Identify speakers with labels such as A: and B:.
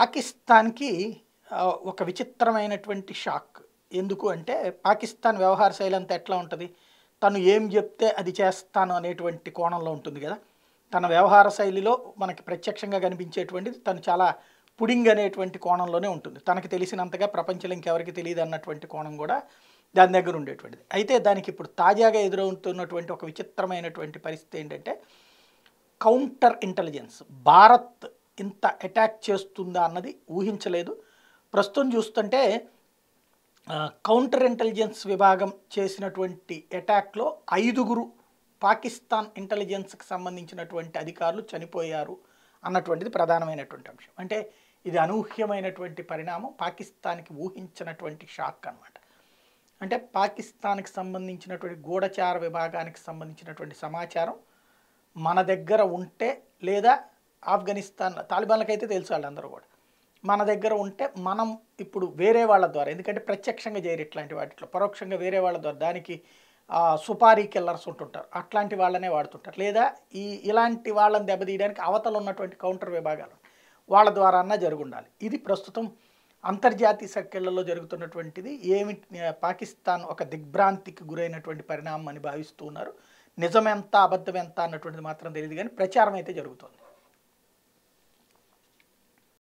A: పాకిస్తాన్కి ఒక విచిత్రమైనటువంటి షాక్ ఎందుకు అంటే పాకిస్తాన్ వ్యవహార శైలి అంతా ఎట్లా ఉంటుంది తను ఏం చెప్తే అది చేస్తాను అనేటువంటి కోణంలో ఉంటుంది కదా తన వ్యవహార శైలిలో మనకి ప్రత్యక్షంగా కనిపించేటువంటిది తను చాలా పుడింగ్ అనేటువంటి కోణంలోనే ఉంటుంది తనకి తెలిసినంతగా ప్రపంచంలో ఇంకెవరికి తెలియదు అన్నటువంటి కోణం కూడా దాని దగ్గర ఉండేటువంటిది అయితే దానికి ఇప్పుడు తాజాగా ఎదురవుతున్నటువంటి ఒక విచిత్రమైనటువంటి పరిస్థితి ఏంటంటే కౌంటర్ ఇంటెలిజెన్స్ భారత్ ఇంత అటాక్ చేస్తుందా అన్నది ఊహించలేదు ప్రస్తుతం చూస్తుంటే కౌంటర్ ఇంటెలిజెన్స్ విభాగం చేసినటువంటి అటాక్లో ఐదుగురు పాకిస్తాన్ ఇంటెలిజెన్స్కి సంబంధించినటువంటి అధికారులు చనిపోయారు అన్నటువంటిది ప్రధానమైనటువంటి అంశం అంటే ఇది అనూహ్యమైనటువంటి పరిణామం పాకిస్తాన్కి ఊహించినటువంటి షాక్ అనమాట అంటే పాకిస్తాన్కి సంబంధించినటువంటి గూఢచార విభాగానికి సంబంధించినటువంటి సమాచారం మన దగ్గర ఉంటే లేదా ఆఫ్ఘనిస్తాన్ తాలిబాన్లకైతే తెలుసు వాళ్ళందరూ కూడా మన దగ్గర ఉంటే మనం ఇప్పుడు వేరే వాళ్ళ ద్వారా ఎందుకంటే ప్రత్యక్షంగా చేయరు ఇట్లాంటి వాటిలో పరోక్షంగా వేరే వాళ్ళ ద్వారా దానికి సుపారీ కిల్లర్స్ ఉంటుంటారు అట్లాంటి వాళ్ళనే వాడుతుంటారు లేదా ఈ ఇలాంటి వాళ్ళని దెబ్బతీయడానికి అవతల ఉన్నటువంటి కౌంటర్ విభాగాలు వాళ్ళ ద్వారా అన్నా జరుగుండాలి ఇది ప్రస్తుతం అంతర్జాతీయ సర్కిళ్లలో జరుగుతున్నటువంటిది ఏమి పాకిస్తాన్ ఒక దిగ్భ్రాంతికి గురైనటువంటి పరిణామం అని భావిస్తూ ఉన్నారు నిజమెంత అబద్ధం ఎంత అన్నటువంటిది మాత్రం తెలియదు కానీ ప్రచారం అయితే జరుగుతుంది